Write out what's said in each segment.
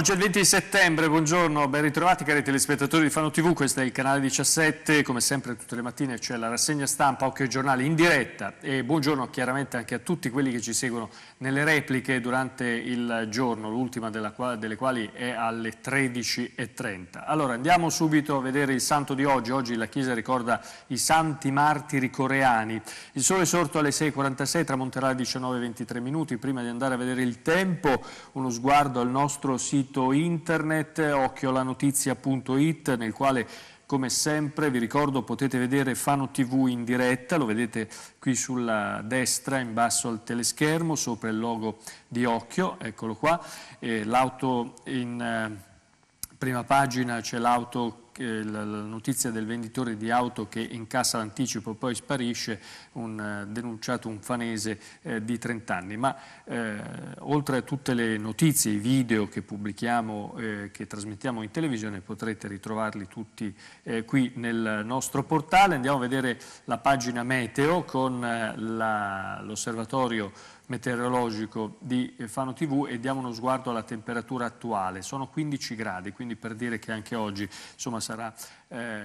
Oggi è il 20 settembre, buongiorno, ben ritrovati cari telespettatori di Fano TV, questo è il canale 17, come sempre tutte le mattine c'è la rassegna stampa Occhio Giornale in diretta e buongiorno chiaramente anche a tutti quelli che ci seguono nelle repliche durante il giorno, l'ultima delle quali è alle 13.30. Allora andiamo subito a vedere il santo di oggi, oggi la Chiesa ricorda i santi martiri coreani, il sole è sorto alle 6.46 tramonterà alle 19.23 minuti, prima di andare a vedere il tempo uno sguardo al nostro sito sito internet occhiolanotizia.it nel quale come sempre vi ricordo potete vedere Fano TV in diretta, lo vedete qui sulla destra in basso al teleschermo, sopra il logo di Occhio, eccolo qua, l'auto in eh, prima pagina c'è l'auto la, notizia del venditore di auto che incassa l'anticipo e poi sparisce, un eh, denunciato un fanese eh, di 30 anni. Ma eh, oltre a tutte le notizie, i video che pubblichiamo, eh, che trasmettiamo in televisione, potrete ritrovarli tutti eh, qui nel nostro portale. Andiamo a vedere la pagina meteo con eh, l'osservatorio meteorologico di Fano TV e diamo uno sguardo alla temperatura attuale. Sono 15 gradi, quindi per dire che anche oggi insomma, sarà eh,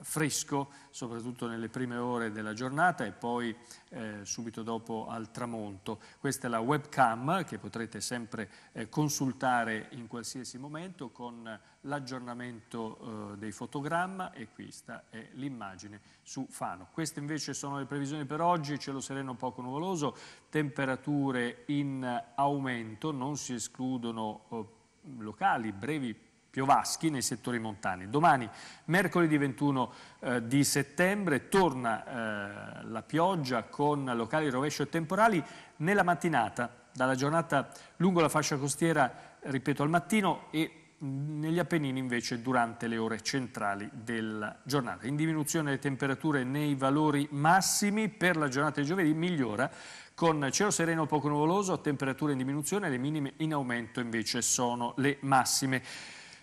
fresco, soprattutto nelle prime ore della giornata e poi eh, subito dopo al tramonto. Questa è la webcam che potrete sempre eh, consultare in qualsiasi momento con l'aggiornamento eh, dei fotogramma e questa è eh, l'immagine su Fano. Queste invece sono le previsioni per oggi, cielo sereno poco nuvoloso, temperature in aumento, non si escludono oh, locali, brevi piovaschi nei settori montani. Domani, mercoledì 21 eh, di settembre, torna eh, la pioggia con locali rovesci e temporali nella mattinata, dalla giornata lungo la fascia costiera, ripeto, al mattino e negli Appennini invece durante le ore centrali della giornata. In diminuzione le temperature nei valori massimi per la giornata di giovedì migliora con cielo sereno poco nuvoloso, temperature in diminuzione, le minime in aumento invece sono le massime.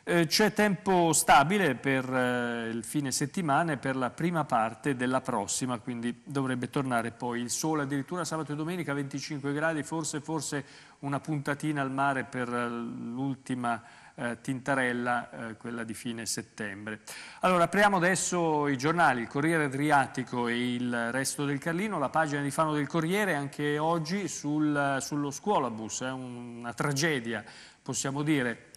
Eh, c'è tempo stabile per eh, il fine settimana e per la prima parte della prossima, quindi dovrebbe tornare poi il sole, addirittura sabato e domenica 25 gradi, forse, forse una puntatina al mare per eh, l'ultima eh, tintarella, eh, quella di fine settembre. Allora, apriamo adesso i giornali, il Corriere Adriatico e il resto del Carlino, la pagina di Fano del Corriere anche oggi sul, sullo scuolabus, è una tragedia, possiamo dire,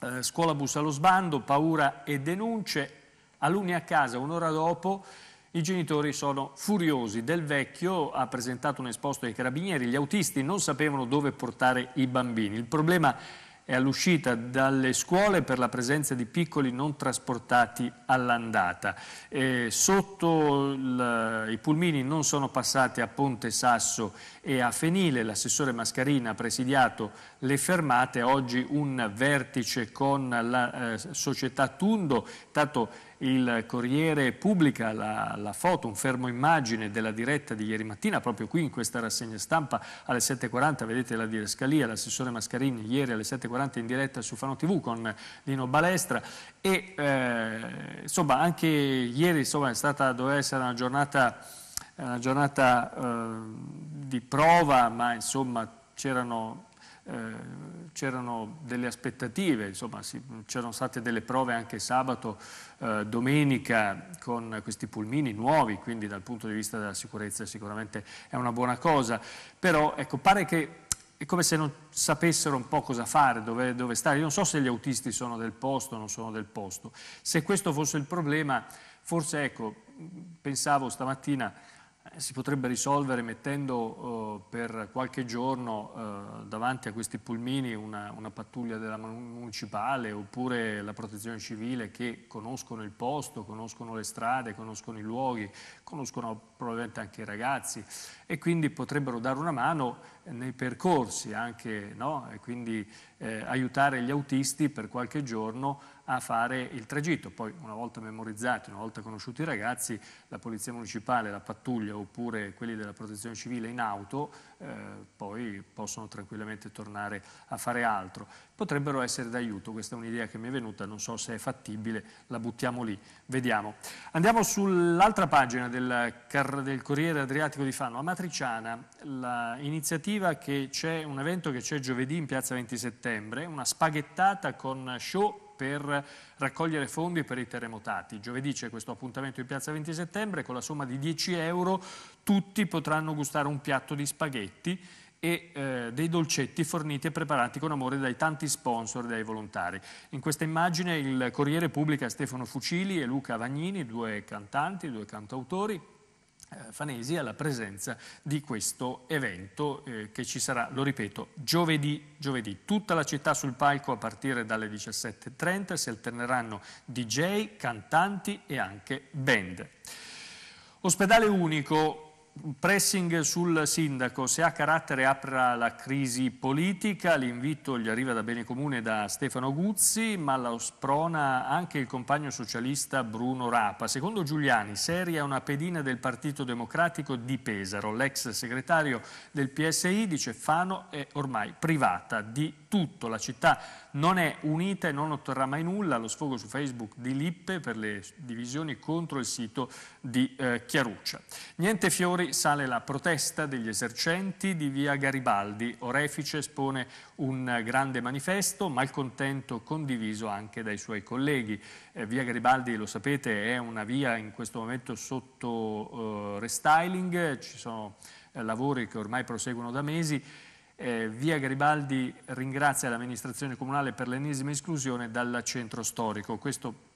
eh, scuola bus allo sbando, paura e denunce, alunni a casa un'ora dopo, i genitori sono furiosi. Del vecchio ha presentato un esposto ai carabinieri, gli autisti non sapevano dove portare i bambini. Il problema è e all'uscita dalle scuole per la presenza di piccoli non trasportati all'andata. Eh, sotto il, i pulmini non sono passati a Ponte Sasso e a Fenile, l'assessore Mascarina ha presidiato le fermate, oggi un vertice con la eh, società Tundo, tanto il Corriere pubblica la, la, foto, un fermo immagine della diretta di ieri mattina, proprio qui in questa rassegna stampa alle 7.40, vedete la direscalia, l'assessore Mascarini ieri alle 7.40 in diretta su Fano TV con Lino Balestra e eh, insomma anche ieri insomma, stata, doveva essere una giornata, una giornata eh, di prova, ma insomma c'erano eh, c'erano delle aspettative, c'erano state delle prove anche sabato, eh, domenica con questi pulmini nuovi, quindi dal punto di vista della sicurezza sicuramente è una buona cosa, però ecco, pare che è come se non sapessero un po' cosa fare, dove, dove stare. Io non so se gli autisti sono del posto o non sono del posto. Se questo fosse il problema, forse ecco, pensavo stamattina eh, si potrebbe risolvere mettendo eh, per qualche giorno eh, davanti a questi pulmini una, una, pattuglia della municipale oppure la protezione civile che conoscono il posto, conoscono le strade, conoscono i luoghi, conoscono probabilmente anche i ragazzi e quindi potrebbero dare una mano nei percorsi anche, no? e quindi eh, aiutare gli autisti per qualche giorno a fare il tragitto. Poi una volta memorizzati, una volta conosciuti i ragazzi, la Polizia Municipale, la pattuglia oppure quelli della Protezione Civile in auto eh, poi possono tranquillamente tornare a fare altro. Potrebbero essere d'aiuto, questa è un'idea che mi è venuta, non so se è fattibile, la buttiamo lì, vediamo. Andiamo sull'altra pagina del, del, Corriere Adriatico di Fano, a Matriciana, l'iniziativa che c'è, un evento che c'è giovedì in piazza 20 settembre, una spaghettata con show per raccogliere fondi per i terremotati. Giovedì c'è questo appuntamento in piazza 20 settembre, con la somma di 10 euro tutti potranno gustare un piatto di spaghetti e eh, dei dolcetti forniti e preparati con amore dai tanti sponsor e dai volontari. In questa immagine il Corriere pubblica Stefano Fucili e Luca Vagnini, due cantanti, due cantautori, eh, Fanesi alla presenza di questo evento eh, che ci sarà, lo ripeto, giovedì, giovedì. Tutta la città sul palco a partire dalle 17.30 si alterneranno DJ, cantanti e anche band. Ospedale unico, pressing sul sindaco, se ha carattere apra la crisi politica, l'invito gli arriva da Bene Comune da Stefano Guzzi, ma la sprona anche il compagno socialista Bruno Rapa. Secondo Giuliani, seria una pedina del Partito Democratico di Pesaro, l'ex segretario del PSI dice Fano è ormai privata di tutto, la città non è unita e non otterrà mai nulla, lo sfogo su Facebook di Lippe per le divisioni contro il sito di eh, Chiaruccia. Niente fiori sale la protesta degli esercenti di via Garibaldi, Orefice espone un grande manifesto, malcontento condiviso anche dai suoi colleghi. Eh, via Garibaldi, lo sapete, è una via in questo momento sotto eh, restyling, ci sono eh, lavori che ormai proseguono da mesi, eh, via Garibaldi ringrazia l'amministrazione comunale per l'ennesima esclusione dal centro storico. Questo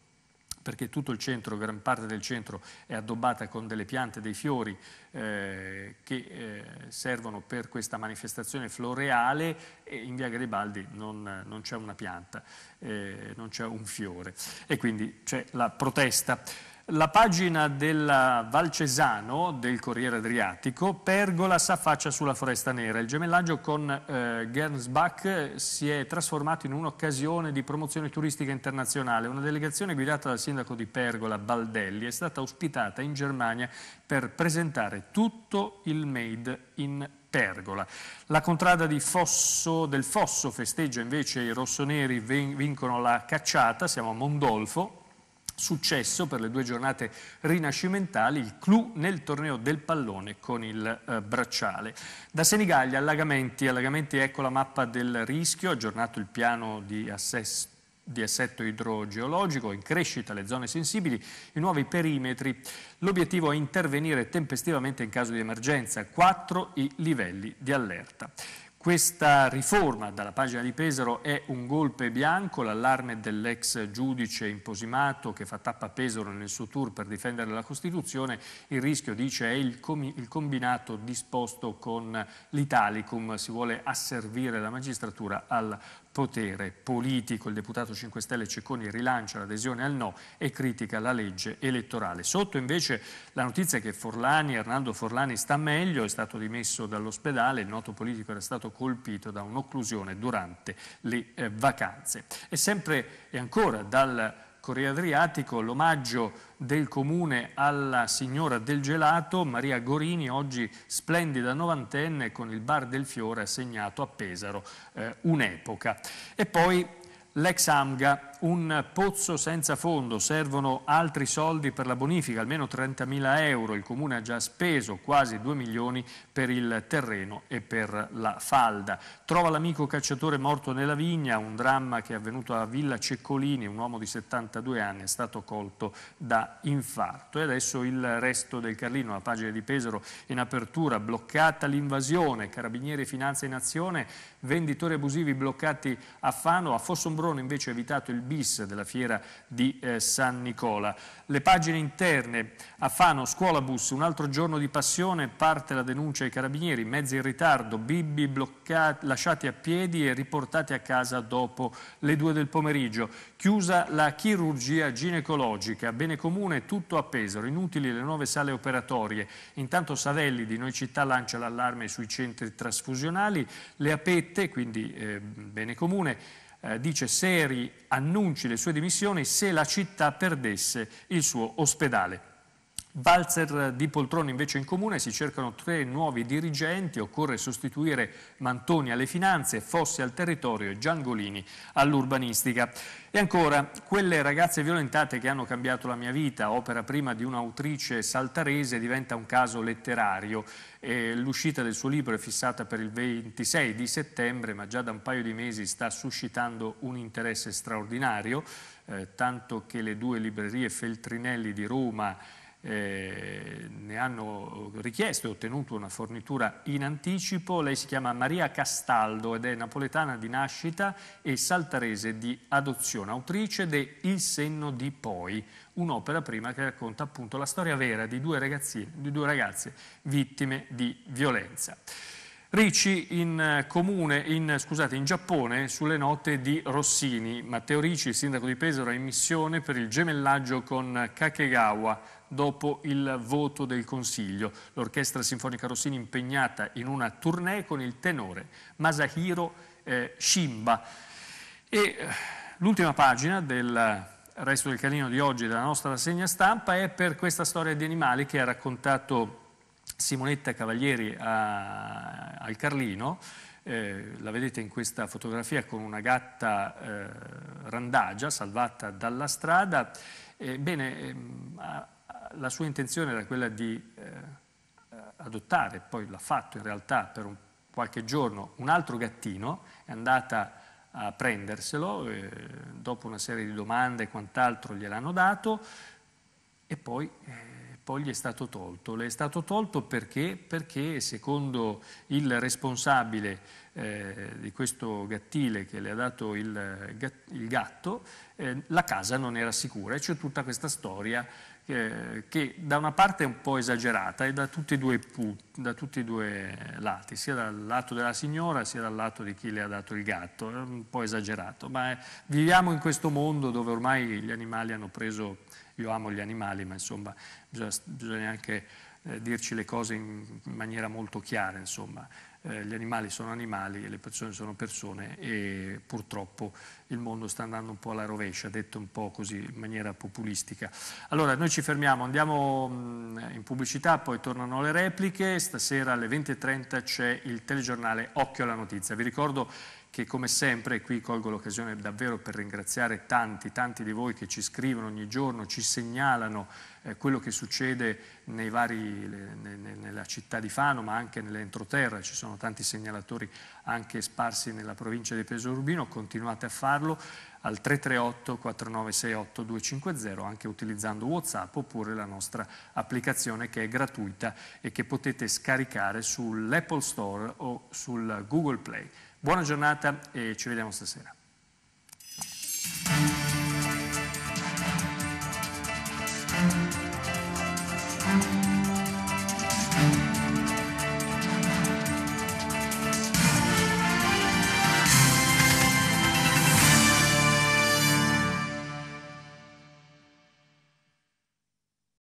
perché tutto il centro, gran parte del centro è addobbata con delle piante, dei fiori eh, che eh, servono per questa manifestazione floreale e in via Garibaldi non, non c'è una pianta, eh, non c'è un fiore e quindi c'è la protesta. La pagina della Valcesano, del Corriere Adriatico, Pergola s'affaccia sulla Foresta Nera. Il gemellaggio con eh, Gernsbach si è trasformato in un'occasione di promozione turistica internazionale. Una delegazione guidata dal sindaco di Pergola, Baldelli, è stata ospitata in Germania per presentare tutto il Made in Pergola. La contrada Fosso, del Fosso festeggia invece i rossoneri vincono la cacciata, siamo a Mondolfo, successo per le due giornate rinascimentali, il clou nel torneo del pallone con il eh, bracciale. Da Senigallia, allagamenti, allagamenti ecco la mappa del rischio, aggiornato il piano di assesto di assetto idrogeologico, in crescita le zone sensibili, i nuovi perimetri. L'obiettivo è intervenire tempestivamente in caso di emergenza, quattro i livelli di allerta. Questa riforma dalla pagina di Pesaro è un golpe bianco, l'allarme dell'ex giudice imposimato che fa tappa a Pesaro nel suo tour per difendere la Costituzione, il rischio dice è il, com il combinato disposto con l'Italicum, si vuole asservire la magistratura al potere politico. Il deputato 5 Stelle Cecconi rilancia l'adesione al no e critica la legge elettorale. Sotto invece la notizia che Forlani, Hernando Forlani sta meglio, è stato dimesso dall'ospedale, il noto politico era stato colpito da un'occlusione durante le eh, vacanze. E sempre e ancora dal Corriere Adriatico, l'omaggio del comune alla signora del gelato, Maria Gorini, oggi splendida novantenne con il bar del fiore assegnato a Pesaro, eh, un'epoca. E poi l'ex AMGA un pozzo senza fondo, servono altri soldi per la bonifica, almeno 30.000 euro, il Comune ha già speso quasi 2 milioni per il terreno e per la falda. Trova l'amico cacciatore morto nella vigna, un dramma che è avvenuto a Villa Ceccolini, un uomo di 72 anni è stato colto da infarto. E adesso il resto del Carlino, la pagina di Pesaro in apertura, bloccata l'invasione, Carabinieri e Finanza in azione, venditori abusivi bloccati a Fano, a Fossombrone invece evitato il bis della fiera di eh, San Nicola. Le pagine interne a Fano, scuolabus, un altro giorno di passione, parte la denuncia ai carabinieri, mezzi in ritardo, bibbi bloccati, lasciati a piedi e riportati a casa dopo le due del pomeriggio. Chiusa la chirurgia ginecologica, bene comune tutto a Pesaro, inutili le nuove sale operatorie. Intanto Savelli di Noi Città lancia l'allarme sui centri trasfusionali, le apette, quindi eh, bene comune, eh, dice Seri annunci le sue dimissioni se la città perdesse il suo ospedale. Balzer di Poltrone invece in comune si cercano tre nuovi dirigenti, occorre sostituire Mantoni alle finanze, Fossi al territorio e Giangolini all'urbanistica. E ancora, quelle ragazze violentate che hanno cambiato la mia vita, opera prima di un'autrice saltarese, diventa un caso letterario. L'uscita del suo libro è fissata per il 26 di settembre, ma già da un paio di mesi sta suscitando un interesse straordinario, eh, tanto che le due librerie Feltrinelli di Roma eh, ne hanno richiesto e ottenuto una fornitura in anticipo. Lei si chiama Maria Castaldo ed è napoletana di nascita e saltarese di adozione, autrice de Il senno di poi, un'opera prima che racconta appunto la storia vera di due, di due ragazze vittime di violenza. Ricci in, comune, in, scusate, in, Giappone sulle note di Rossini. Matteo Ricci, il sindaco di Pesaro, è in missione per il gemellaggio con Kakegawa, dopo il voto del Consiglio. L'Orchestra Sinfonica Rossini impegnata in una tournée con il tenore Masahiro eh, Shimba. E eh, l'ultima pagina del resto del canino di oggi della nostra rassegna stampa è per questa storia di animali che ha raccontato Simonetta Cavalieri a, al Carlino. Eh, la vedete in questa fotografia con una gatta eh, randagia salvata dalla strada. Eh, bene, ehm, la sua intenzione era quella di eh, adottare, poi l'ha fatto in realtà per un, qualche giorno, un altro gattino, è andata a prenderselo, eh, dopo una serie di domande e quant'altro gliel'hanno dato e poi, eh, poi, gli è stato tolto. Le è stato tolto perché? Perché secondo il responsabile eh, di questo gattile che le ha dato il, eh, il gatto, eh, la casa non era sicura e c'è tutta questa storia eh, che da una parte è un po' esagerata e da tutti, punti, da tutti e due, lati, sia dal lato della signora sia dal lato di chi le ha dato il gatto, è un po' esagerato, ma eh, viviamo in questo mondo dove ormai gli animali hanno preso, io amo gli animali, ma insomma bisogna, bisogna anche eh, dirci le cose in, in, maniera molto chiara, insomma. Eh, gli animali sono animali e le persone sono persone e purtroppo il mondo sta andando un po' alla rovescia, detto un po' così in maniera populistica. Allora, noi ci fermiamo, andiamo mh, mm, in pubblicità, poi tornano le repliche, stasera alle 20.30 c'è il telegiornale Occhio alla notizia. Vi ricordo che come sempre, e qui colgo l'occasione davvero per ringraziare tanti, tanti di voi che ci scrivono ogni giorno, ci segnalano eh, quello che succede vari, le, ne, nella città di Fano, ma anche nell'entroterra, ci sono tanti segnalatori anche sparsi nella provincia di Peso Urbino, continuate a farlo al 338 4968 250 anche utilizzando Whatsapp oppure la nostra applicazione che è gratuita e che potete scaricare sull'Apple Store o sul Google Play. Buona giornata e ci vediamo stasera.